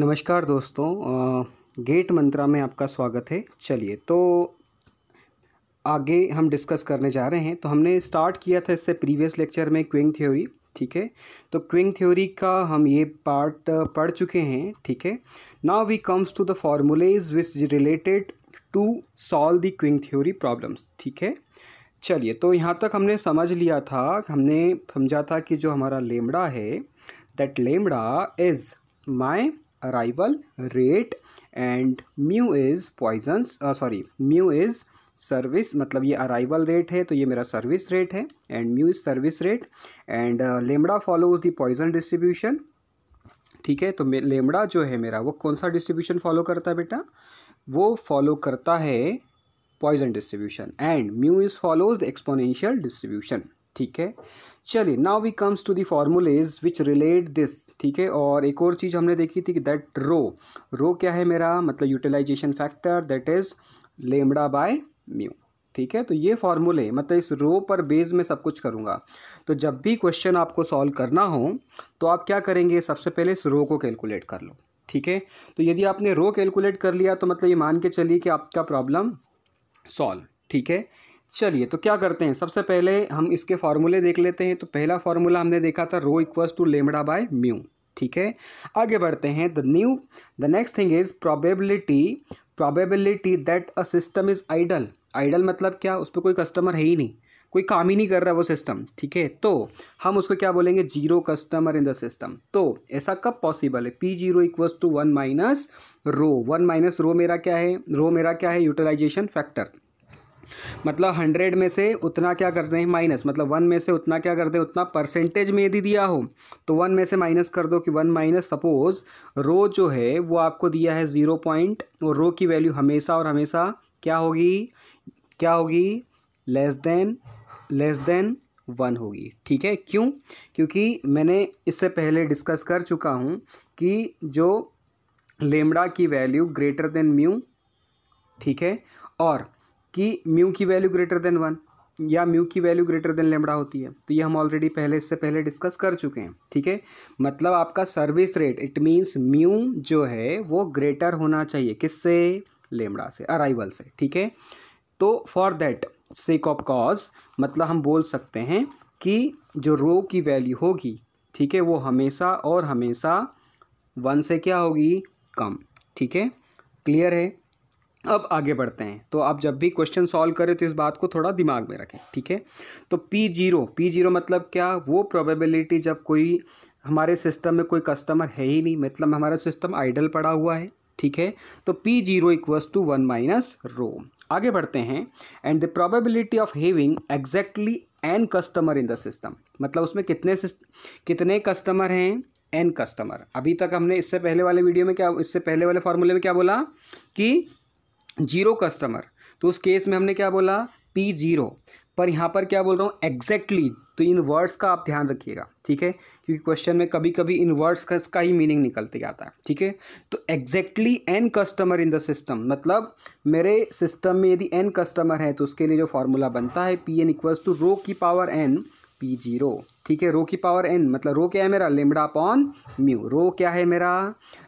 नमस्कार दोस्तों गेट मंत्रा में आपका स्वागत है चलिए तो आगे हम डिस्कस करने जा रहे हैं तो हमने स्टार्ट किया था इससे प्रीवियस लेक्चर में क्विंग थ्योरी ठीक है तो क्विंग थ्योरी का हम ये पार्ट पढ़ चुके हैं ठीक है now we comes to the formulas which related to solve the queuing theory problems ठीक है चलिए तो यहाँ तक हमने समझ लिया था हमने समझा था कि जो हमारा लेमड़ा है that lambda is my arrival rate and mu is poisons uh, sorry mu is service मतलब ये अराइवल रेट है तो ये मेरा सर्विस रेट है and mu is service rate and lambda follows the Poisson distribution ठीक है तो लेमड़ा जो है मेरा वो कौन सा डिस्ट्रीब्यूशन फॉलो करता है बेटा वो फॉलो करता है Poisson distribution and mu is follows the exponential distribution ठीक है चलिए now we comes to the formulas which relate this ठीक है और एक और चीज़ हमने देखी थी कि दैट रो रो क्या है मेरा मतलब utilisation factor that is lambda by mu ठीक है तो ये फॉर्मूले मतलब इस रो पर बेस में सब कुछ करूँगा तो जब भी क्वेश्चन आपको सॉल्व करना हो तो आप क्या करेंगे सबसे पहले इस रो को कैलकुलेट कर लो ठीक है तो यदि आपने रो कैलकुलेट कर लिया तो मतलब ये मान के चलिए कि आपका प्रॉब्लम सॉल्व ठीक है चलिए तो क्या करते हैं सबसे पहले हम इसके फार्मूले देख लेते हैं तो पहला फार्मूला हमने देखा था rho equals to lambda by mu ठीक है आगे बढ़ते हैं the new the next thing is probability probability that a system is idle idle मतलब क्या उस पर कोई कस्टमर है ही नहीं कोई काम ही नहीं कर रहा वो सिस्टम ठीक है तो हम उसको क्या बोलेंगे zero customer in the system तो ऐसा कब पॉसिबल है P zero equals to one minus rho one minus rho मेरा क्या है रो मेरा क्या है यूटिलाइजेशन फैक्टर मतलब हंड्रेड में से उतना क्या करते हैं माइनस मतलब वन में से उतना क्या करते हैं उतना परसेंटेज में यदि दिया हो तो वन में से माइनस कर दो कि वन माइनस सपोज रो जो है वो आपको दिया है ज़ीरो पॉइंट और रो की वैल्यू हमेशा और हमेशा क्या होगी क्या होगी less than less than one होगी ठीक है क्यों क्योंकि मैंने इससे पहले डिस्कस कर चुका हूँ कि जो लेमड़ा की वैल्यू ग्रेटर देन म्यू ठीक है और कि म्यू की वैल्यू ग्रेटर देन वन या म्यू की वैल्यू ग्रेटर देन लेमड़ा होती है तो ये हम ऑलरेडी पहले इससे पहले डिस्कस कर चुके हैं ठीक है मतलब आपका service rate it means mu जो है वो ग्रेटर होना चाहिए किससे लेमड़ा से अराइवल से ठीक है तो for that sake of cause मतलब हम बोल सकते हैं कि जो रो की वैल्यू होगी ठीक है वो हमेशा और हमेशा वन से क्या होगी कम ठीक है क्लियर है अब आगे बढ़ते हैं तो आप जब भी क्वेश्चन सॉल्व करें तो इस बात को थोड़ा दिमाग में रखें ठीक है तो पी जीरो पी जीरो मतलब क्या वो प्रोबेबिलिटी जब कोई हमारे सिस्टम में कोई कस्टमर है ही नहीं मतलब हमारा सिस्टम आइडल पड़ा हुआ है ठीक है तो P zero equals to one minus rho आगे बढ़ते हैं and the probability of having exactly n customer in the system मतलब उसमें कितने कितने कस्टमर हैं एन कस्टमर अभी तक हमने इससे पहले वाले वीडियो में क्या इससे पहले वाले फार्मूले में क्या बोला कि जीरो कस्टमर तो उस केस में हमने क्या बोला पी जीरो पर यहाँ पर क्या बोल रहा हूँ एग्जैक्टली तो इन वर्ड्स का आप ध्यान रखिएगा ठीक है क्योंकि क्वेश्चन में कभी कभी इन वर्ड्स का इसका ही मीनिंग निकलते जाता है ठीक है तो exactly n customer in the system मतलब मेरे सिस्टम में यदि एन कस्टमर है तो उसके लिए जो फॉर्मूला बनता है P n equals to rho की पावर एन पी जीरो ठीक है रो की पावर एन मतलब रो क्या है मेरा लेमड़ा अपॉन म्यू रो क्या है मेरा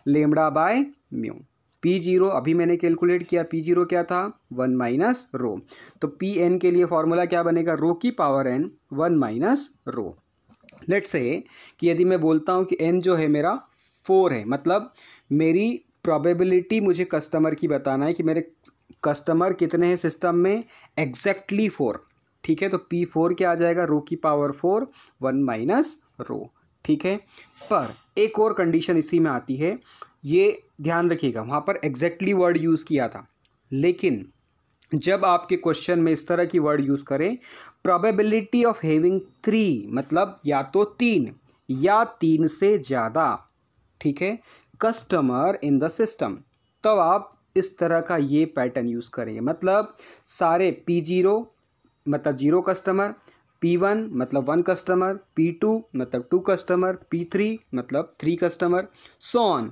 lambda by mu P zero अभी मैंने कैलकुलेट किया पी जीरो क्या था वन माइनस रो तो पी एन के लिए फॉर्मूला क्या बनेगा रो की power N one minus rho let say कि यदि मैं बोलता हूँ कि एन जो है मेरा फोर है मतलब मेरी प्रॉबेबिलिटी मुझे कस्टमर की बताना है कि मेरे कस्टमर कितने हैं सिस्टम में एग्जैक्टली फोर ठीक है तो पी फोर क्या आ जाएगा रो की power four one minus rho ठीक है पर एक और कंडीशन इसी में आती है ये ध्यान रखिएगा वहाँ पर एग्जैक्टली वर्ड यूज़ किया था लेकिन जब आपके क्वेश्चन में इस तरह की वर्ड यूज़ करें प्रोबेबिलिटी ऑफ हैविंग थ्री मतलब या तो तीन या तीन से ज़्यादा ठीक है कस्टमर इन द सिस्टम तब आप इस तरह का ये पैटर्न यूज़ करेंगे मतलब सारे पी जीरो मतलब जीरो कस्टमर पी वन मतलब वन कस्टमर पी टू मतलब टू कस्टमर पी थ्री मतलब थ्री कस्टमर सोन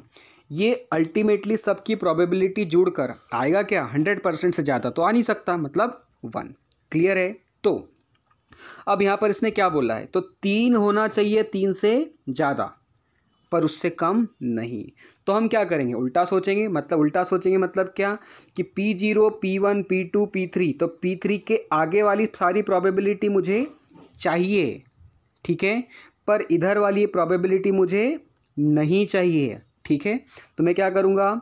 ये अल्टीमेटली सबकी प्रोबेबिलिटी जुड़कर आएगा क्या हंड्रेड परसेंट से ज़्यादा तो आ नहीं सकता मतलब वन क्लियर है तो अब यहाँ पर इसने क्या बोला है तो तीन होना चाहिए तीन से ज़्यादा पर उससे कम नहीं तो हम क्या करेंगे उल्टा सोचेंगे मतलब उल्टा सोचेंगे मतलब क्या कि P zero P one P two P three तो पी थ्री के आगे वाली सारी प्रोबेबिलिटी मुझे चाहिए ठीक है पर इधर वाली प्रोबेबिलिटी मुझे नहीं चाहिए ठीक है तो मैं क्या करूँगा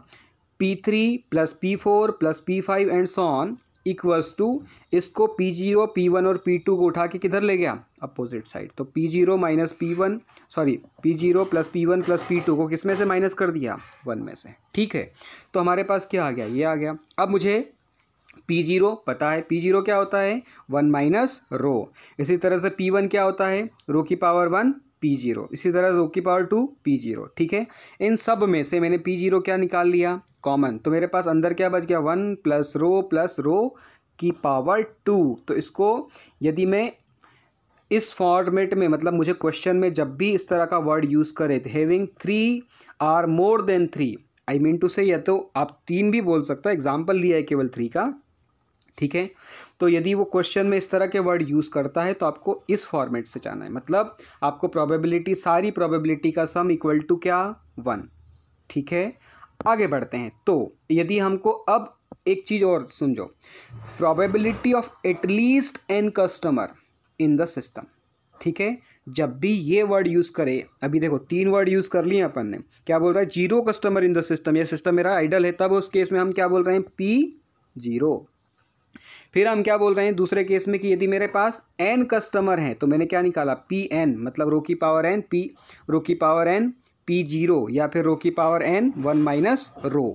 P three plus P four plus P five and so on equals to इसको पी जीरो पी वन और पी टू को उठा के किधर ले गया अपोजिट साइड तो P zero minus P one sorry P zero plus P one plus P two को किस में से माइनस कर दिया वन में से ठीक है तो हमारे पास क्या आ गया ये आ गया अब मुझे पी जीरो पता है पी जीरो क्या होता है वन माइनस रो इसी तरह से पी वन क्या होता है रो की पावर वन पी जीरो इसी तरह रो की पावर टू पी जीरो ठीक है इन सब में से मैंने पी जीरो क्या निकाल लिया कॉमन तो मेरे पास अंदर क्या बच गया one plus rho plus rho की पावर टू तो इसको यदि मैं इस फॉर्मेट में मतलब मुझे क्वेश्चन में जब भी इस तरह का वर्ड यूज़ करें having three or more than three I mean to say या तो आप तीन भी बोल सकते हो एग्जाम्पल लिया है केवल थ्री का ठीक है तो यदि वो क्वेश्चन में इस तरह के वर्ड यूज़ करता है तो आपको इस फॉर्मेट से जाना है मतलब आपको प्रोबेबिलिटी सारी प्रोबेबिलिटी का सम इक्वल टू क्या वन ठीक है आगे बढ़ते हैं तो यदि हमको अब एक चीज़ और सुन जो probability of at least n customer in the system ठीक है जब भी ये वर्ड यूज़ करे अभी देखो तीन वर्ड यूज़ कर लिए अपन ने क्या बोल रहा है zero customer in the system ये सिस्टम मेरा आइडल है तब उस केस में हम क्या बोल रहे हैं पी जीरो फिर हम क्या बोल रहे हैं दूसरे केस में कि यदि मेरे पास एन कस्टमर हैं तो मैंने क्या निकाला पी एन मतलब रो की पावर एन पी रो की पावर एन पी जीरो या फिर रो की power N one minus rho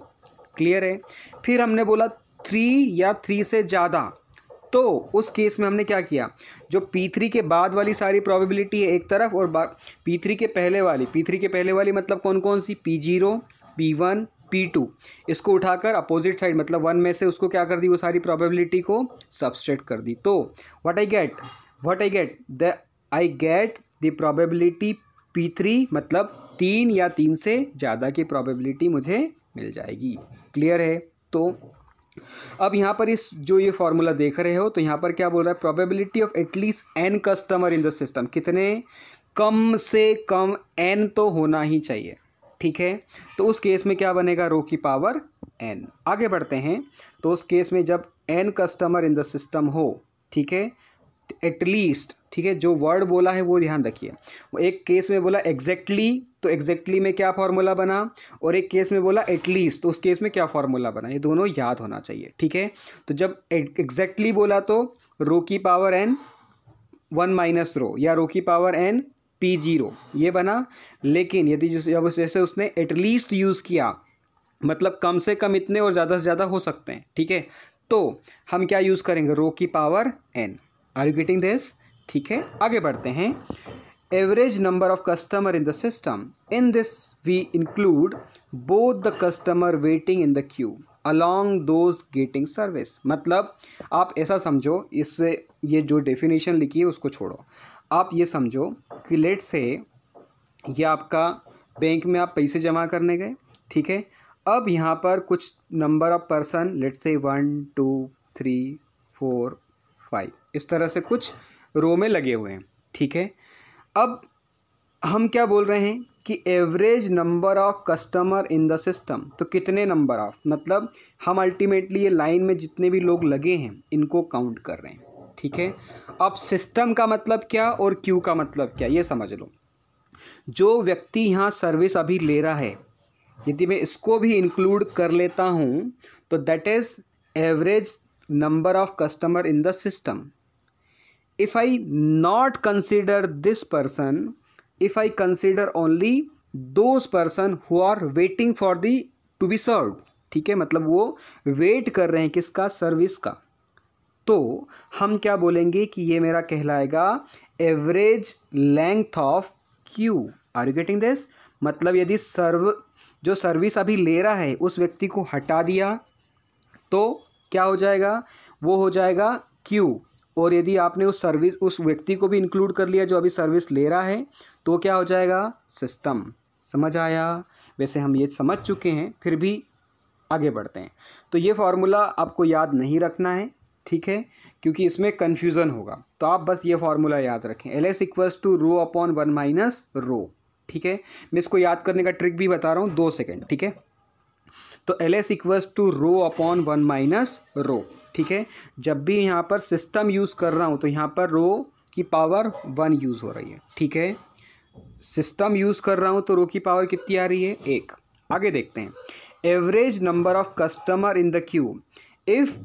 clear है फिर हमने बोला थ्री या थ्री से ज़्यादा तो उस केस में हमने क्या किया जो P3 के बाद वाली सारी प्रोबेबिलिटी है एक तरफ और P3 के पहले वाली P3 के पहले वाली मतलब कौन कौन सी P0, P1, पी टू इसको उठाकर अपोजिट साइड मतलब वन में से उसको क्या कर दी वो सारी प्रोबेबिलिटी को सबस्ट्रेट कर दी तो what I get what I get the I get the probability P three मतलब तीन या तीन से ज़्यादा की प्रोबेबिलिटी मुझे मिल जाएगी क्लियर है तो अब यहाँ पर इस जो ये फॉर्मूला देख रहे हो तो यहाँ पर क्या बोल रहा है probability of at least n customer in the system कितने कम से कम एन तो होना ही चाहिए ठीक है तो उस केस में क्या बनेगा रो की पावर एन आगे बढ़ते हैं तो उस केस में जब n customer in the system हो ठीक है एटलीस्ट ठीक है जो वर्ड बोला है वो ध्यान रखिए एक केस में बोला एग्जैक्टली exactly, तो एग्जैक्टली exactly में क्या फॉर्मूला बना और एक केस में बोला एटलीस्ट तो उस केस में क्या फॉर्मूला बना ये दोनों याद होना चाहिए ठीक है तो जब एग्जैक्टली exactly बोला तो रो की power N one minus rho या रो की पावर एन पी जीरो ये बना लेकिन यदि जब जैसे उसने एटलीस्ट यूज़ किया मतलब कम से कम इतने और ज़्यादा से ज़्यादा हो सकते हैं ठीक है तो हम क्या यूज़ करेंगे रो की power n are you getting this ठीक है आगे बढ़ते हैं average number of customer in the system in this we include both the customer waiting in the queue along those getting service मतलब आप ऐसा समझो इससे ये जो डेफिनेशन लिखी है उसको छोड़ो आप ये समझो कि लेट से ये आपका बैंक में आप पैसे जमा करने गए ठीक है अब यहाँ पर कुछ number of person let say one two three four five इस तरह से कुछ रो में लगे हुए हैं ठीक है अब हम क्या बोल रहे हैं कि average number of customer in the system तो कितने नंबर ऑफ मतलब हम अल्टीमेटली ये लाइन में जितने भी लोग लगे हैं इनको काउंट कर रहे हैं ठीक है हाँ। अब सिस्टम का मतलब क्या और क्यू का मतलब क्या ये समझ लो जो व्यक्ति यहाँ सर्विस अभी ले रहा है यदि मैं इसको भी इंक्लूड कर लेता हूँ तो that is average number of customer in the system if I not consider this person if I consider only those person who are waiting for the to be serve ठीक है मतलब वो वेट कर रहे हैं किसका सर्विस का तो हम क्या बोलेंगे कि ये मेरा कहलाएगा average length of queue are you getting this मतलब यदि सर्व जो सर्विस अभी ले रहा है उस व्यक्ति को हटा दिया तो क्या हो जाएगा वो हो जाएगा क्यू और यदि आपने उस सर्विस उस व्यक्ति को भी इंक्लूड कर लिया जो अभी सर्विस ले रहा है तो क्या हो जाएगा सिस्टम समझ आया वैसे हम ये समझ चुके हैं फिर भी आगे बढ़ते हैं तो ये फार्मूला आपको याद नहीं रखना है ठीक है क्योंकि इसमें कन्फ्यूज़न होगा तो आप बस ये फार्मूला याद रखें L S equals to rho upon one minus rho ठीक है मैं इसको याद करने का ट्रिक भी बता रहा हूँ दो सेकेंड ठीक है तो L S equals to rho upon one minus rho ठीक है जब भी यहाँ पर सिस्टम यूज़ कर रहा हूँ तो यहाँ पर रो की पावर वन यूज़ हो रही है ठीक है सिस्टम यूज़ कर रहा हूँ तो रो की पावर कितनी आ रही है एक आगे देखते हैं average number of customer in the queue if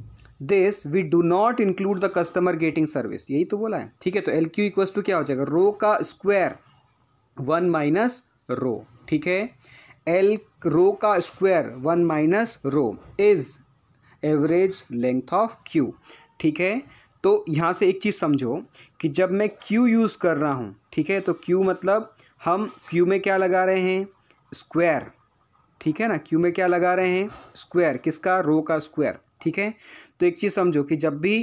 this we do not include the customer getting service यही तो बोला है ठीक है तो एल क्यू इक्वस टू क्या हो जाएगा रो का स्क्वायर वन माइनस रो ठीक है एल रो का square one minus rho is average length of queue ठीक है तो यहाँ से एक चीज़ समझो कि जब मैं क्यू यूज़ कर रहा हूँ ठीक है तो क्यू मतलब हम क्यू में क्या लगा रहे हैं स्क्वायर ठीक है ना क्यू में क्या लगा रहे हैं स्क्वायर किसका रो का स्क्वायर ठीक है तो एक चीज़ समझो कि जब भी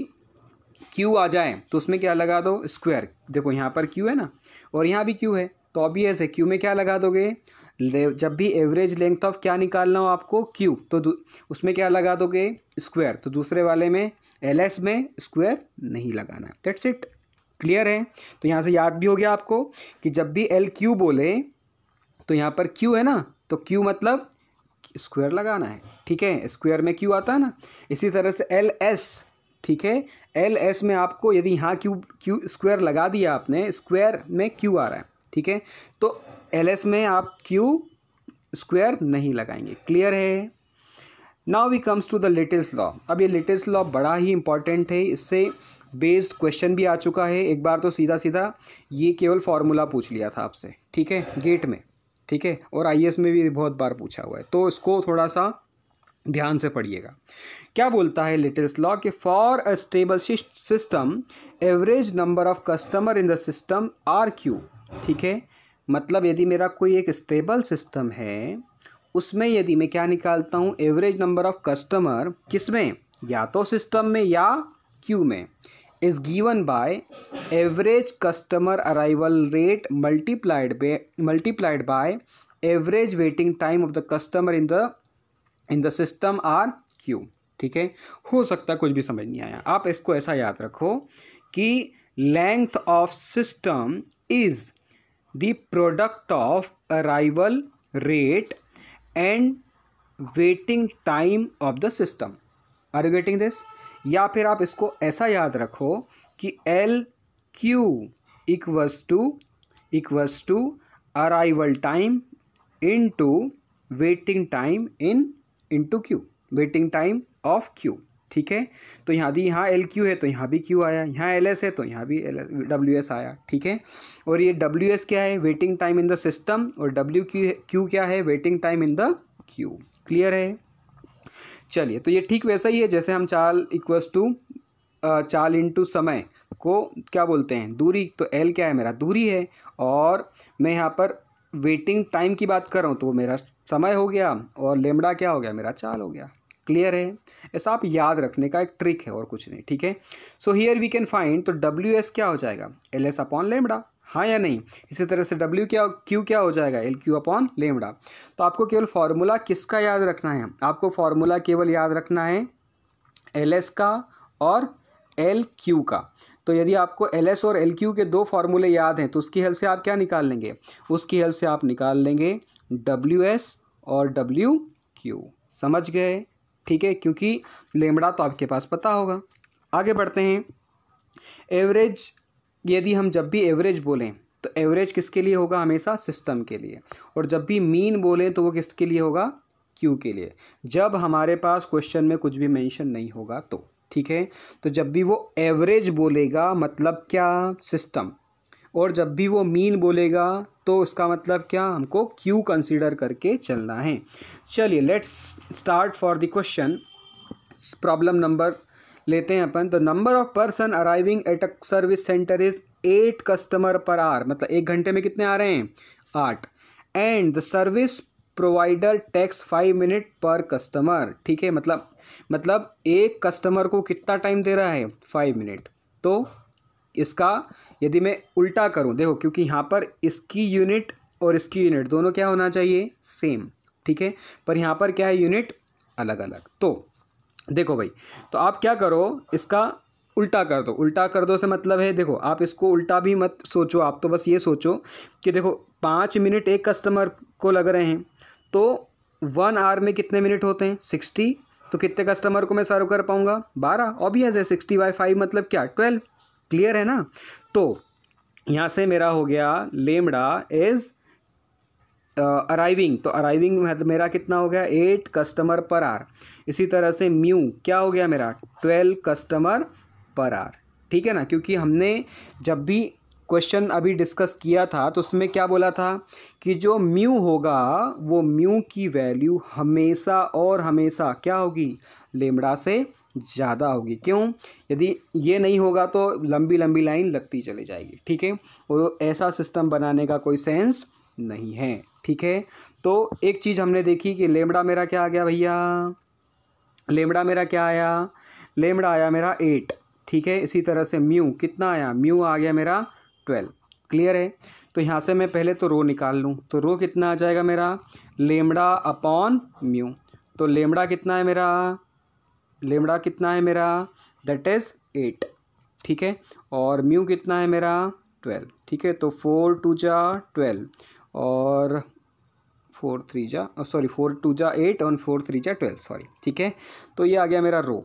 क्यू आ जाए तो उसमें क्या लगा दो स्क्वायर देखो यहाँ पर क्यू है ना और यहाँ भी क्यू है तो अभी है क्यू में क्या लगा दोगे जब भी एवरेज लेंथ ऑफ क्या निकालना हो आपको क्यू तो उसमें क्या लगा दोगे स्क्वायर तो दूसरे वाले में एल एस में स्क्वायर नहीं लगाना है दैट्स इट क्लियर है तो यहाँ से याद भी हो गया आपको कि जब भी एल क्यू बोले तो यहाँ पर क्यू है ना तो क्यू मतलब स्क्वायर लगाना है ठीक है स्क्वायर में क्यू आता है ना इसी तरह से एल एस ठीक है एल एस में आपको यदि यहाँ क्यू क्यू स्क्वायर लगा दिया आपने स्क्वायर में क्यू आ रहा है ठीक है तो एल एस में आप क्यू स्क्वायर नहीं लगाएंगे क्लियर है now we comes to the latest law अब ये लेटेस्ट लॉ बड़ा ही इंपॉर्टेंट है इससे बेस्ड क्वेश्चन भी आ चुका है एक बार तो सीधा सीधा ये केवल फार्मूला पूछ लिया था आपसे ठीक है गेट में ठीक है और आई में भी बहुत बार पूछा हुआ है तो इसको थोड़ा सा ध्यान से पढ़िएगा क्या बोलता है लेटेस्ट लॉ कि for a stable system average number of customer in the system are queue ठीक है मतलब यदि मेरा कोई एक स्टेबल सिस्टम है उसमें यदि मैं क्या निकालता हूँ एवरेज नंबर ऑफ कस्टमर किसमें या तो सिस्टम में या क्यू में is given by average customer arrival rate multiplied by multiplied by average waiting time of the customer in the in the system or queue ठीक है हो सकता कुछ भी समझ नहीं आया आप इसको ऐसा याद रखो कि length of system is the product of arrival rate and waiting time of the system are you getting this या फिर आप इसको ऐसा याद रखो कि L Q equals to equals to arrival time into waiting time in into queue waiting time of queue ठीक है तो यहाँ दी यहाँ एल क्यू है तो यहाँ भी क्यू आया यहाँ एल एस है तो यहाँ भी एल डब्ल्यू एस आया ठीक है और ये डब्ल्यू एस क्या है waiting time in the system और डब्ल्यू क्यू क्यू क्या है waiting time in the queue clear है चलिए तो ये ठीक वैसा ही है जैसे हम चाल इक्वस टू चाल इंटू समय को क्या बोलते हैं दूरी तो एल क्या है मेरा दूरी है और मैं यहाँ पर वेटिंग टाइम की बात कर रहा हूँ तो वो मेरा समय हो गया और लेमड़ा क्या हो गया मेरा चाल हो गया क्लियर है ऐसा आप याद रखने का एक ट्रिक है और कुछ नहीं ठीक है so here we can find तो डब्ल्यू एस क्या हो जाएगा एल एस अपॉन लेमड़ा हाँ या नहीं इसी तरह से W क्या Q क्या हो जाएगा एल क्यू अपॉन लेमडा तो आपको केवल फार्मूला किसका याद रखना है आपको फार्मूला केवल याद रखना है एल एस का और एल क्यू का तो यदि आपको एल एस और एल क्यू के दो फार्मूले याद हैं तो उसकी हेल्प से आप क्या निकाल लेंगे उसकी हेल्प से आप निकाल लेंगे डब्ल्यू एस और डब्ल्यू क्यू समझ गए ठीक है क्योंकि लेमड़ा तो आपके पास पता होगा आगे बढ़ते हैं एवरेज यदि हम जब भी एवरेज बोलें तो एवरेज किसके लिए होगा हमेशा सिस्टम के लिए और जब भी मीन बोलें तो वो किसके लिए होगा क्यू के लिए जब हमारे पास क्वेश्चन में कुछ भी मेंशन नहीं होगा तो ठीक है तो जब भी वो एवरेज बोलेगा मतलब क्या सिस्टम और जब भी वो मीन बोलेगा तो उसका मतलब क्या हमको क्यू कंसीडर करके चलना है चलिए let's start for the question problem number लेते हैं अपन तो number of person arriving at a service center is eight customer पर आर मतलब एक घंटे में कितने आ रहे हैं आठ and the service provider takes five minute per customer ठीक है मतलब मतलब एक कस्टमर को कितना टाइम दे रहा है फाइव मिनट तो इसका यदि मैं उल्टा करूं देखो क्योंकि यहाँ पर इसकी यूनिट और इसकी यूनिट दोनों क्या होना चाहिए सेम ठीक है पर यहाँ पर क्या है यूनिट अलग अलग तो देखो भाई तो आप क्या करो इसका उल्टा कर दो उल्टा कर दो से मतलब है देखो आप इसको उल्टा भी मत सोचो आप तो बस ये सोचो कि देखो पाँच मिनट एक कस्टमर को लग रहे हैं तो वन आवर में कितने मिनट होते हैं सिक्सटी तो कितने कस्टमर को मैं सर्व कर पाऊँगा बारह ऑबियस है सिक्सटी बाई फाइव मतलब क्या ट्वेल्व क्लियर है ना तो यहाँ से मेरा हो गया लेमड़ा इज़ अराइविंग तो अराइविंग मेरा कितना हो गया एट कस्टमर पर आर इसी तरह से म्यू क्या हो गया मेरा ट्वेल्व कस्टमर पर आर ठीक है ना क्योंकि हमने जब भी क्वेश्चन अभी डिस्कस किया था तो उसमें क्या बोला था कि जो म्यू होगा वो म्यू की वैल्यू हमेशा और हमेशा क्या होगी लेमड़ा से ज़्यादा होगी क्यों यदि ये नहीं होगा तो लंबी लंबी लाइन लगती चली जाएगी ठीक है और ऐसा सिस्टम बनाने का कोई सेंस नहीं है ठीक है तो एक चीज़ हमने देखी कि लेमड़ा मेरा क्या आ गया भैया लेमड़ा मेरा क्या आया लेमड़ा आया मेरा एट ठीक है इसी तरह से म्यू कितना आया म्यू आ गया मेरा ट्वेल्व क्लियर है तो यहाँ से मैं पहले तो रो निकाल लूँ तो रो कितना आ जाएगा मेरा लेमड़ा अपॉन म्यू तो लेमड़ा कितना है मेरा लेमड़ा कितना है मेरा दैट इज़ एट ठीक है और म्यू कितना है मेरा ट्वेल्व ठीक है तो फोर टू जा ट्वेल्व और फोर थ्री जा सॉरी फोर टू जा एट और फोर थ्री जा ट्वेल्व सॉरी ठीक है तो ये आ गया मेरा रो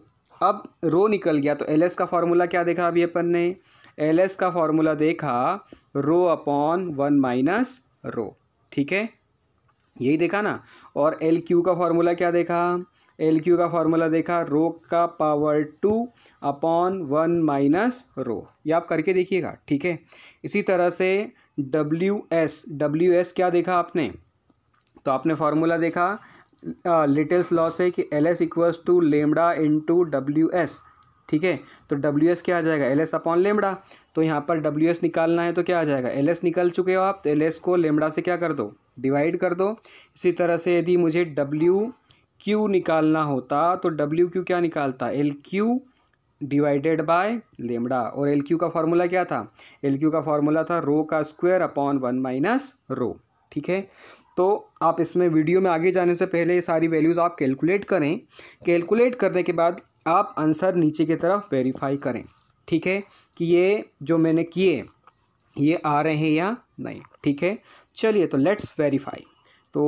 अब रो निकल गया तो एल एस का फार्मूला क्या देखा अभी अपन ने एल एस का फार्मूला देखा rho upon one minus rho ठीक है यही देखा ना और एल क्यू का फार्मूला क्या देखा एल क्यू का फार्मूला देखा रो का power two upon one minus rho ये आप करके देखिएगा ठीक है इसी तरह से डब्ल्यू एस डब्ल्यू एस क्या देखा आपने तो आपने फार्मूला देखा लिटल्स लॉ से कि L S equals to lambda into W S ठीक है तो डब्ल्यू एस क्या आ जाएगा एल एस अपॉन लेमडा तो यहाँ पर डब्ल्यू एस निकालना है तो क्या आ जाएगा एल एस निकल चुके हो आप तो एल एस को लेमडा से क्या कर दो डिवाइड कर दो इसी तरह से यदि मुझे डब्ल्यू क्यू निकालना होता तो डब्ल्यू क्यू क्या निकालता L Q divided by lambda और एल क्यू का फार्मूला क्या था एल क्यू का फार्मूला था रो का square upon one minus rho ठीक है तो आप इसमें वीडियो में आगे जाने से पहले ये सारी वैल्यूज़ आप कैलकुलेट करें कैलकुलेट करने के बाद आप आंसर नीचे की तरफ वेरीफाई करें ठीक है कि ये जो मैंने किए ये आ रहे हैं या नहीं ठीक है चलिए तो लेट्स वेरीफाई तो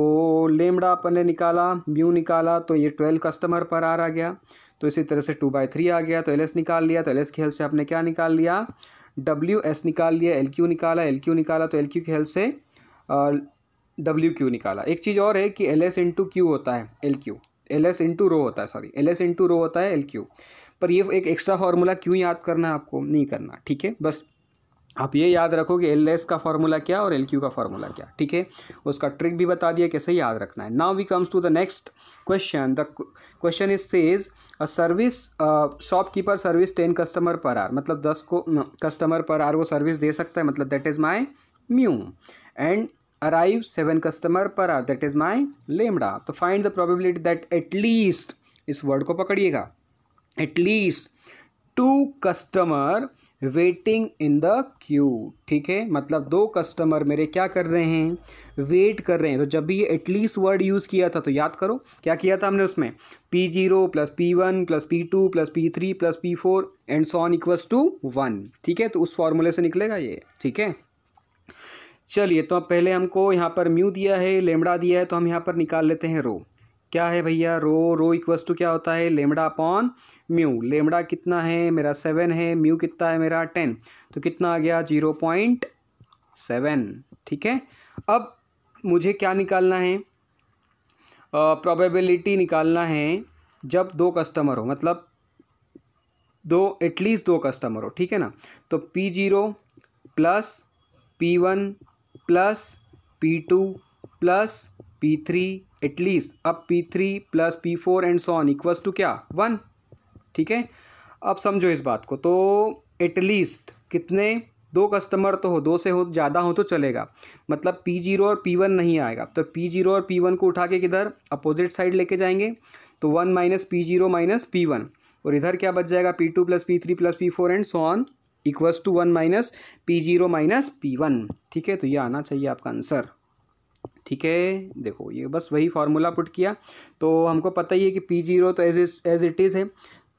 लेमड़ा अपन ने निकाला म्यू निकाला तो ये ट्वेल्व कस्टमर पर आर आ गया तो इसी तरह से टू बाई थ्री आ गया तो एल एस निकाल लिया तो एल एस की हेल्प से आपने क्या निकाल लिया डब्ल्यू एस निकाल लिया एल क्यू निकाला एल क्यू निकाला तो एल क्यू की हेल्प से डब्ल्यू क्यू निकाला एक चीज़ और है कि एल एस इंटू क्यू होता है L Q L S into rho होता है sorry L S into rho होता है एल क्यू पर ये एक एक्स्ट्रा फार्मूला क्यों याद करना है आपको नहीं करना ठीक है बस आप ये याद रखो कि एल एस का फार्मूला क्या और एल क्यू का फार्मूला क्या ठीक है उसका ट्रिक भी बता दिया कैसे याद रखना है now we comes to the next question the question is says a service shopkeeper service ten customer पर आर मतलब दस को कस्टमर पर आर वो सर्विस दे सकता है मतलब that is my mu and arrive seven customer पर hour that is my lambda तो find the probability that at least इस वर्ड को पकड़िएगा at least two customer waiting in the queue ठीक है मतलब दो कस्टमर मेरे क्या कर रहे हैं वेट कर रहे हैं तो जब भी ये एटलीस्ट वर्ड यूज़ किया था तो याद करो क्या किया था हमने उसमें P zero plus P one plus P two plus P three plus P four and so on equals to one ठीक है तो उस फॉर्मूले से निकलेगा ये ठीक है चलिए तो अब पहले हमको यहाँ पर म्यू दिया है लेमड़ा दिया है तो हम यहाँ पर निकाल लेते हैं रो क्या है भैया रो रो इक्वस टू क्या होता है लेमड़ा अपॉन म्यू लेमड़ा कितना है मेरा सेवन है म्यू कितना है मेरा टेन तो कितना आ गया जीरो पॉइंट सेवन ठीक है अब मुझे क्या निकालना है प्रोबेबिलिटी uh, निकालना है जब दो कस्टमर हो मतलब दो एटलीस्ट दो कस्टमर हो ठीक है ना तो P zero plus P one plus P two plus P three at least अब P three plus P four and on equals to क्या वन ठीक है अब समझो इस बात को तो एटलीस्ट कितने दो कस्टमर तो हो दो से हो ज़्यादा हो तो चलेगा मतलब पी जीरो और पी वन नहीं आएगा तो पी जीरो और पी वन को उठा के किधर अपोजिट साइड लेके जाएंगे तो one minus P zero minus P one और इधर क्या बच जाएगा P two plus P three plus P four and so on equals to one minus P zero minus P one ठीक है तो ये आना चाहिए आपका आंसर ठीक है देखो ये बस वही फार्मूला पुट किया तो हमको पता ही है कि पी जीरो तो एज एज इट इज़ है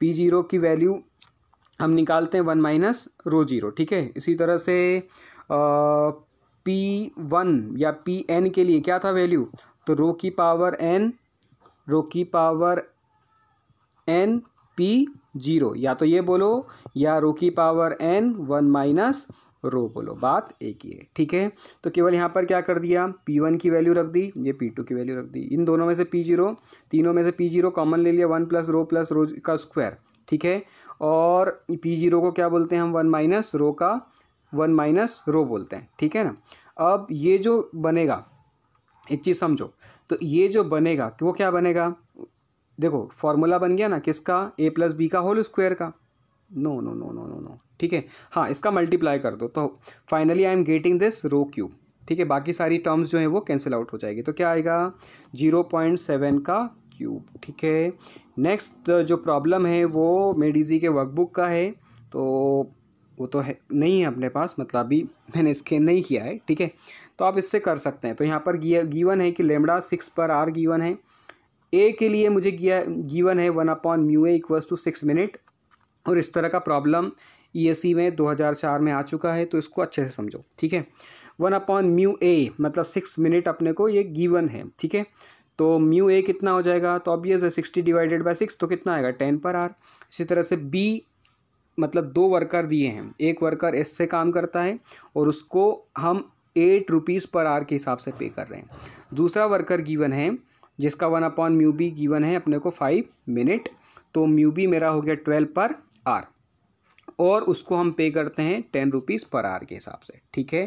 पी जीरो की वैल्यू हम निकालते हैं वन माइनस रो जीरो ठीक है इसी तरह से पी वन या पी एन के लिए क्या था वैल्यू तो रो की पावर एन रो की पावर एन पी जीरो या तो ये बोलो या रो की power N one minus rho बोलो बात एक ही है ठीक है तो केवल यहाँ पर क्या कर दिया पी वन की वैल्यू रख दी ये पी टू की वैल्यू रख दी इन दोनों में से पी जीरो तीनों में से पी जीरो कॉमन ले लिया one plus rho plus rho का स्क्वायर ठीक है और पी जीरो को क्या बोलते हैं हम वन माइनस रो का वन माइनस रो बोलते हैं ठीक है ना अब ये जो बनेगा एक चीज़ समझो तो ये जो बनेगा कि वो क्या बनेगा देखो फॉर्मूला बन गया ना किसका ए प्लस बी का होल स्क्वायर का no no no no no no ठीक है हाँ इसका मल्टीप्लाई कर दो तो finally I am getting this rho cube ठीक है बाकी सारी टर्म्स जो हैं वो कैंसिल आउट हो जाएगी तो क्या आएगा जीरो पॉइंट सेवन का क्यूब ठीक है नेक्स्ट जो प्रॉब्लम है वो मेडिजी के वर्कबुक का है तो वो तो है नहीं है अपने पास मतलब अभी मैंने इसके नहीं किया है ठीक है तो आप इससे कर सकते हैं तो यहाँ पर गीवन है कि lambda six per hour given है ए के लिए मुझे गिवन है one upon mu A equals to six minute और इस तरह का प्रॉब्लम ई में 2004 में आ चुका है तो इसको अच्छे से समझो ठीक है वन अपॉन म्यू ए मतलब सिक्स मिनट अपने को ये गिवन है ठीक है तो म्यू ए कितना हो जाएगा तो ऑब्वियस है सिक्सटी डिवाइडेड बाई सिक्स तो कितना आएगा टेन पर आर इसी तरह से बी मतलब दो वर्कर दिए हैं एक वर्कर एस से काम करता है और उसको हम एट रुपीज़ पर आर के हिसाब से पे कर रहे हैं दूसरा वर्कर गिवन है जिसका one upon mu B given है अपने को फाइव मिनट तो म्यू बी मेरा हो गया ट्वेल्व पर आर और उसको हम पे करते हैं टेन रुपीज़ पर आर के हिसाब से ठीक है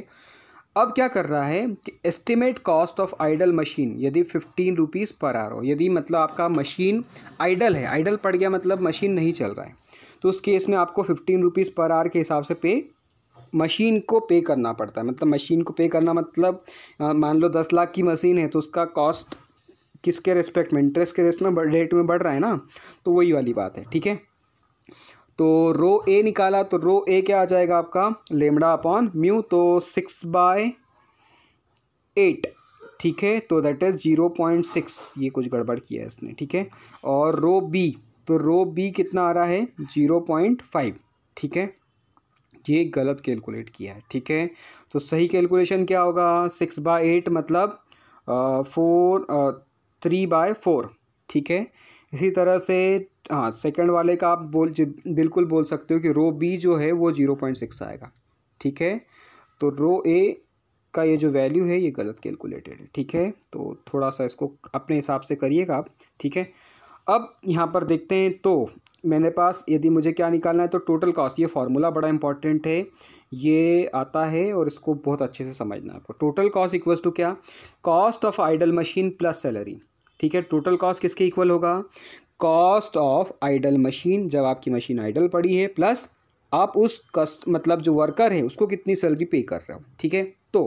अब क्या कर रहा है कि estimate cost of idle machine यदि फिफ्टीन रुपीज़ पर आर हो यदि मतलब आपका मशीन आइडल है आइडल पड़ गया मतलब मशीन नहीं चल रहा है तो उस केस में आपको फिफ्टीन रुपीज़ पर आर के हिसाब से पे मशीन को पे करना पड़ता है मतलब मशीन को पे करना मतलब मान लो दस लाख की मशीन है तो उसका कॉस्ट किसके रेस्पेक्ट में इंटरेस्ट के रेस्ट में बढ़ रेट में बढ़ रहा है ना तो वही वाली बात है ठीक है तो रो ए निकाला तो रो ए क्या आ जाएगा आपका लेमड़ा अपॉन म्यू तो सिक्स बाय एट ठीक है तो that is zero point six ये कुछ गड़बड़ किया है इसने ठीक है और रो बी तो रो बी कितना आ रहा है जीरो पॉइंट फाइव ठीक है ये गलत कैलकुलेट किया है ठीक है तो सही कैलकुलेशन क्या होगा सिक्स बाय एट मतलब फोर थ्री बाय फोर ठीक है इसी तरह से हाँ सेकंड वाले का आप बोल बिल्कुल बोल सकते हो कि रो बी जो है वो जीरो पॉइंट सिक्स आएगा ठीक है तो रो ए का ये जो वैल्यू है ये गलत कैलकुलेटेड है ठीक है तो थोड़ा सा इसको अपने हिसाब से करिएगा आप ठीक है अब यहाँ पर देखते हैं तो मेरे पास यदि मुझे क्या निकालना है तो टोटल कॉस्ट ये फार्मूला बड़ा इंपॉर्टेंट है ये आता है और इसको बहुत अच्छे से समझना है आपको टोटल कॉस्ट इक्वल्स टू क्या cost of idle machine plus salary ठीक है टोटल कॉस्ट किसके इक्वल होगा कॉस्ट ऑफ आइडल मशीन जब आपकी मशीन आइडल पड़ी है प्लस आप उस कस्ट मतलब जो वर्कर है उसको कितनी सैलरी पे कर रहे हो ठीक है तो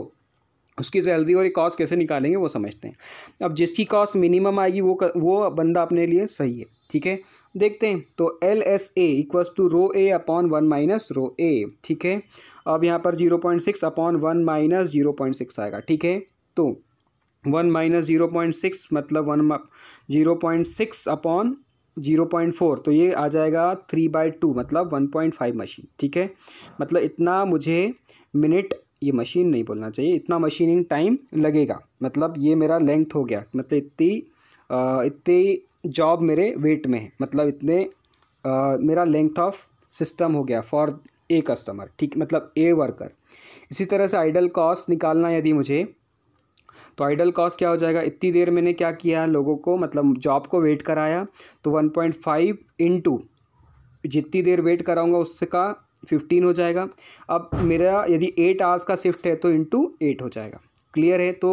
उसकी सैलरी और कॉस्ट कैसे निकालेंगे वो समझते हैं अब जिसकी कॉस्ट मिनिमम आएगी वो कर, वो बंदा अपने लिए सही है ठीक है देखते हैं तो L S A equals to rho A upon one minus rho A ठीक है अब यहाँ पर zero point six upon one minus zero point six आएगा ठीक है तो one minus zero point six मतलब one zero point six upon zero point four तो ये आ जाएगा थ्री बाई टू मतलब वन पॉइंट फाइव मशीन ठीक है मतलब इतना मुझे मिनट ये मशीन नहीं बोलना चाहिए इतना मशीनिंग टाइम लगेगा मतलब ये मेरा लेंथ हो गया मतलब इतनी इतनी जॉब मेरे वेट में है मतलब इतने आ, मेरा लेंथ ऑफ सिस्टम हो गया फॉर ए कस्टमर ठीक मतलब ए वर्कर इसी तरह से आइडल कॉस्ट निकालना यदि मुझे तो आइडल कॉस्ट क्या हो जाएगा इतनी देर मैंने क्या किया लोगों को मतलब जॉब को वेट कराया तो वन पॉइंट फाइव टू जितनी देर वेट कराऊंगा उसका फिफ्टीन हो जाएगा अब मेरा यदि एट आवर्स का शिफ्ट है तो इंटू एट हो जाएगा क्लियर है तो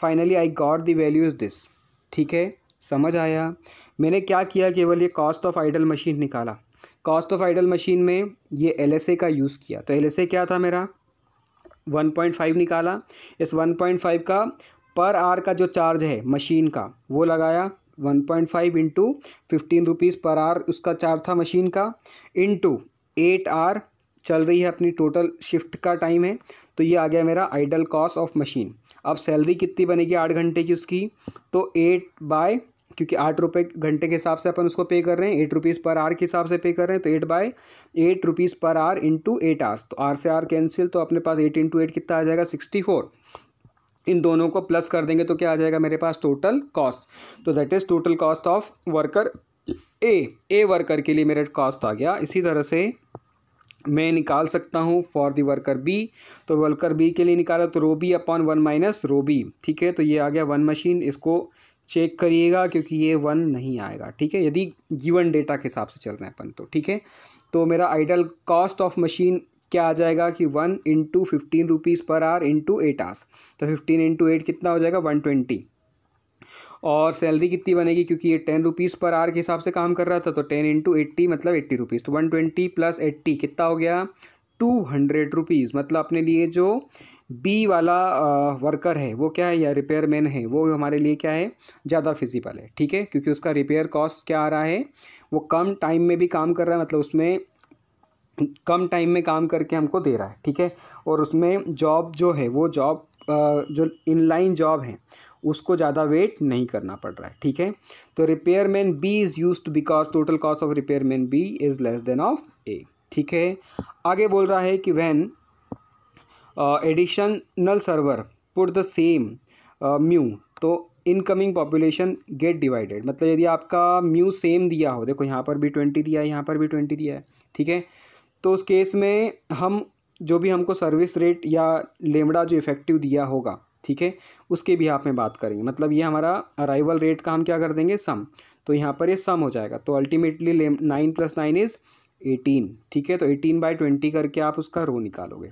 finally I got the is this ठीक है समझ आया मैंने क्या किया केवल ये कॉस्ट ऑफ आइडल मशीन निकाला कॉस्ट ऑफ आइडल मशीन में ये एल का यूज़ किया तो एल क्या था मेरा 1.5 निकाला इस 1.5 का पर आर का जो चार्ज है मशीन का वो लगाया one point five into fifteen rupees per hour उसका चार्ज था मशीन का इंटू एट आर चल रही है अपनी टोटल शिफ्ट का टाइम है तो ये आ गया मेरा आइडल कॉस्ट ऑफ मशीन अब सैलरी कितनी बनेगी आठ घंटे की उसकी तो एट बाय क्योंकि आठ रुपये घंटे के हिसाब से अपन उसको पे कर रहे हैं एट रुपीज़ पर आर के हिसाब से पे कर रहे हैं तो eight by eight rupees per hour into eight hours तो आर से आर कैंसिल तो अपने पास एट इंटू एट कितना आ जाएगा सिक्सटी फोर इन दोनों को प्लस कर देंगे तो क्या आ जाएगा मेरे पास टोटल कॉस्ट तो that is total cost of worker A A worker के लिए मेरा कॉस्ट आ गया इसी तरह से मैं निकाल सकता हूँ फॉर द वर्कर बी तो वर्कर बी के लिए निकाला तो rho B upon one minus rho B ठीक है तो ये आ गया वन मशीन इसको चेक करिएगा क्योंकि ये वन नहीं आएगा ठीक है यदि गिवन डेटा के हिसाब से चल रहे हैं अपन तो ठीक है तो मेरा आइडल कॉस्ट ऑफ मशीन क्या आ जाएगा कि one into fifteen rupees per hour into eight hours तो फिफ्टीन इंटू एट कितना हो जाएगा वन ट्वेंटी और सैलरी कितनी बनेगी क्योंकि ये टेन रुपीज़ पर आवर के हिसाब से काम कर रहा था तो टेन इंटू एट्टी मतलब एट्टी रुपीज़ तो वन ट्वेंटी प्लस एट्टी कितना हो गया टू हंड्रेड रुपीज़ मतलब अपने लिए जो बी वाला वर्कर है वो क्या है या रिपेयरमैन है वो हमारे लिए क्या है ज़्यादा फिजिबल है ठीक है क्योंकि उसका रिपेयर कॉस्ट क्या आ रहा है वो कम टाइम में भी काम कर रहा है मतलब उसमें कम टाइम में काम करके हमको दे रहा है ठीक है और उसमें जॉब जो है वो जॉब जो इनलाइन जॉब है उसको ज़्यादा वेट नहीं करना पड़ रहा है ठीक है तो repairman B is use because total cost of repairman B is less than of A ठीक है आगे बोल रहा है कि when additional server put the same mu तो इनकमिंग पॉपुलेशन गेट डिवाइडेड मतलब यदि आपका म्यू सेम दिया हो देखो यहाँ पर भी ट्वेंटी दिया है यहाँ पर भी ट्वेंटी दिया है ठीक है तो उस केस में हम जो भी हमको सर्विस रेट या लेमड़ा जो इफेक्टिव दिया होगा ठीक है उसके भी आप में बात करेंगे मतलब ये हमारा अराइवल रेट का हम क्या कर देंगे सम तो यहाँ पर ये सम हो जाएगा तो ultimately nine plus nine is eighteen ठीक है तो एटीन बाई ट्वेंटी करके आप उसका रो निकालोगे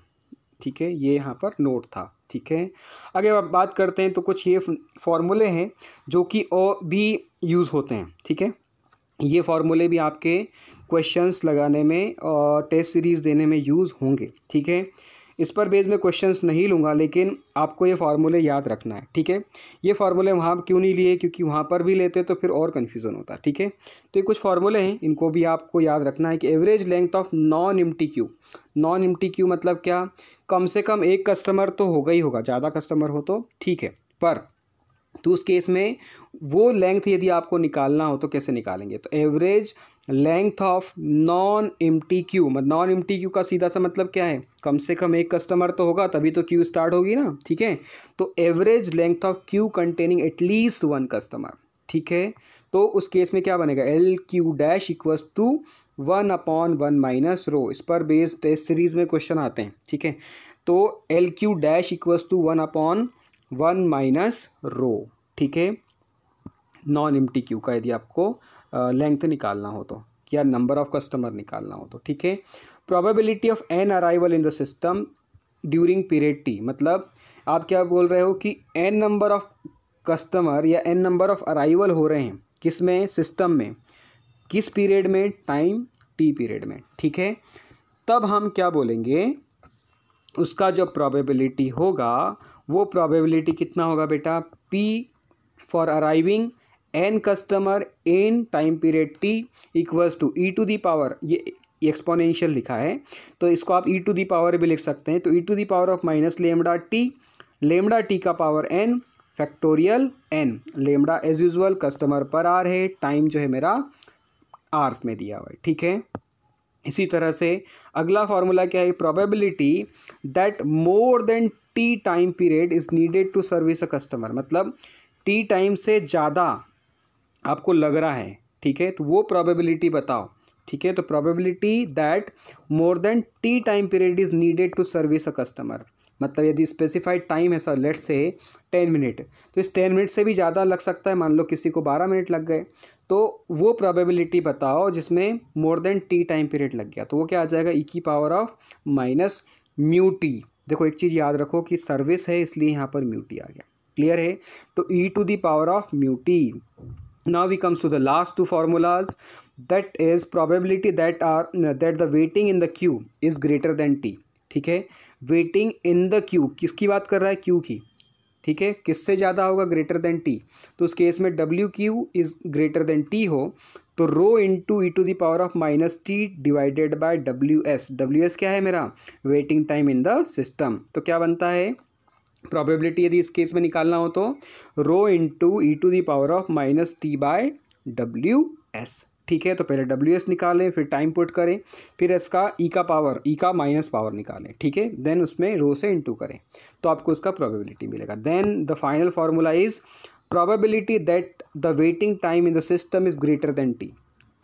ठीक है ये यहाँ पर नोट था ठीक है अगर आप बात करते हैं तो कुछ ये फॉर्मूले हैं जो कि और भी यूज़ होते हैं ठीक है ये फार्मूले भी आपके क्वेश्चंस लगाने में और टेस्ट सीरीज़ देने में यूज़ होंगे ठीक है इस पर बेस में क्वेश्चंस नहीं लूँगा लेकिन आपको ये फार्मूले याद रखना है ठीक है ये फार्मूले वहाँ क्यों नहीं लिए क्योंकि वहाँ पर भी लेते तो फिर और कन्फ्यूज़न होता ठीक है तो ये कुछ फार्मूले हैं इनको भी आपको याद रखना है कि average length of non T Q non T Q मतलब क्या कम से कम एक कस्टमर तो होगा ही होगा ज़्यादा कस्टमर हो तो ठीक है पर तो उस केस में वो लेंथ यदि आपको निकालना हो तो कैसे निकालेंगे तो average length of non M T Q मतलब नॉन एम टी क्यू का सीधा सा मतलब क्या है कम से कम एक कस्टमर तो होगा तभी तो क्यू स्टार्ट होगी ना ठीक है तो average length of Q containing at least one customer ठीक है तो उस केस में क्या बनेगा L Q dash equals to one upon one minus rho इस पर बेस्ड टेस्ट सीरीज में क्वेश्चन आते हैं ठीक है तो L Q dash equals to one upon one minus rho ठीक है नॉन एम क्यू का यदि आपको लेंथ निकालना हो तो या नंबर ऑफ कस्टमर निकालना हो तो ठीक है probability of n arrival in the system during period T मतलब आप क्या बोल रहे हो कि एन नंबर ऑफ कस्टमर या एन नंबर ऑफ अराइवल हो रहे हैं किस में सिस्टम में किस पीरियड में टाइम टी पीरियड में ठीक है तब हम क्या बोलेंगे उसका जो प्रोबेबिलिटी होगा वो प्रोबेबिलिटी कितना होगा बेटा P for arriving n customer in time period T equals to e to the power ये एक्सपोनेंशियल लिखा है तो इसको आप ई टू दी पावर भी लिख सकते हैं तो e to the power of minus lambda T lambda T का power n factorial n lambda as usual customer पर आर है टाइम जो है मेरा आर्स में दिया हुआ है ठीक है इसी तरह से अगला फॉर्मूला क्या है probability that more than T time period is needed to service a customer मतलब टी टाइम से ज़्यादा आपको लग रहा है ठीक है तो वो प्रोबेबिलिटी बताओ ठीक है तो probability that more than T time period is needed to service a customer मतलब यदि स्पेसिफाइड टाइम है सर लेट से टेन मिनट तो इस टेन मिनट से भी ज़्यादा लग सकता है मान लो किसी को बारह मिनट लग गए तो वो प्रोबेबिलिटी बताओ जिसमें more than T time period लग गया तो वो क्या आ जाएगा ई e की power of minus mu T देखो एक चीज़ याद रखो कि सर्विस है इसलिए यहाँ पर म्यूटी आ गया क्लियर है तो e to the power of mu T now we comes to the last two formulas that is probability that are that the waiting in the queue is greater than T ठीक है waiting in the Q किसकी बात कर रहा है Q की ठीक है किससे ज़्यादा होगा ग्रेटर देन टी तो उस केस में W Q is greater than T हो तो rho into e to the power of minus T divided by W S W S क्या है मेरा waiting time in the system तो क्या बनता है प्रॉबेबिलिटी यदि इस केस में निकालना हो तो rho into e to the power of minus T by W S ठीक है तो पहले डब्ल्यू एस निकालें फिर टाइम पुट करें फिर इसका ई e का पावर ई e का माइनस पावर निकालें ठीक है देन उसमें रो से इंटू करें तो आपको उसका प्रॉबेबिलिटी मिलेगा then the final formula is probability that the waiting time in the system is greater than T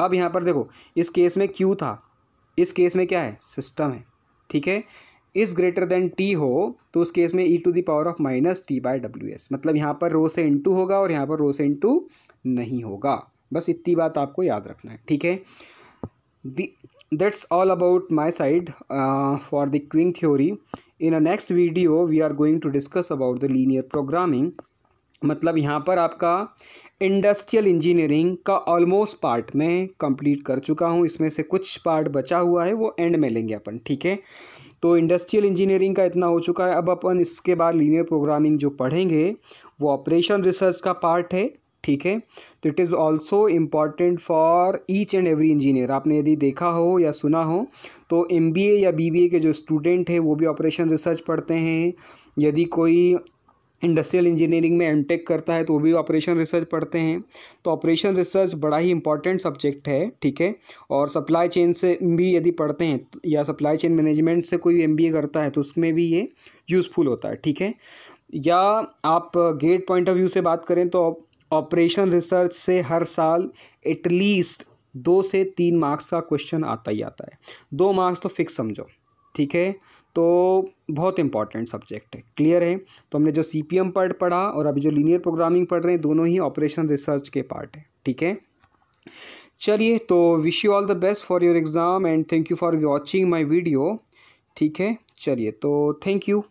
अब यहाँ पर देखो इस केस में क्यू था इस केस में क्या है सिस्टम है ठीक है इस ग्रेटर देन टी हो तो उस केस में e to the power of minus T by W S मतलब यहाँ पर रो से इंटू होगा और यहाँ पर रो से इंटू नहीं होगा बस इतनी बात आपको याद रखना है ठीक है that's all about my side for the queuing theory in a next video we are going to discuss about the linear programming मतलब यहाँ पर आपका इंडस्ट्रियल इंजीनियरिंग का ऑलमोस्ट पार्ट मैं कंप्लीट कर चुका हूँ इसमें से कुछ पार्ट बचा हुआ है वो एंड में लेंगे अपन ठीक है तो इंडस्ट्रियल इंजीनियरिंग का इतना हो चुका है अब अपन इसके बाद लीनियर प्रोग्रामिंग जो पढ़ेंगे वो ऑपरेशन रिसर्च का पार्ट है ठीक है तो it is also important for each and every engineer आपने यदि देखा हो या सुना हो तो एम या बी के जो स्टूडेंट हैं वो भी ऑपरेशन रिसर्च पढ़ते हैं यदि कोई इंडस्ट्रियल इंजीनियरिंग में एम टेक करता है तो वो भी ऑपरेशन रिसर्च पढ़ते हैं तो ऑपरेशन रिसर्च बड़ा ही इंपॉर्टेंट सब्जेक्ट है ठीक है और सप्लाई चेन से भी यदि पढ़ते हैं तो- या सप्लाई चेन मैनेजमेंट से कोई एम करता है तो उसमें भी ये यूज़फुल होता है ठीक है या आप गेट पॉइंट ऑफ व्यू से बात करें तो ऑपरेशन रिसर्च से हर साल एटलीस्ट दो से तीन मार्क्स का क्वेश्चन आता ही आता है दो मार्क्स तो फिक्स समझो ठीक है तो बहुत इंपॉर्टेंट सब्जेक्ट है क्लियर है तो हमने जो सी पी एम पार्ट पढ़ा और अभी जो लीनियर प्रोग्रामिंग पढ़ रहे हैं दोनों ही ऑपरेशन रिसर्च के पार्ट है ठीक है चलिए तो wish you all the best for your exam and thank you for watching my video ठीक है चलिए तो थैंक यू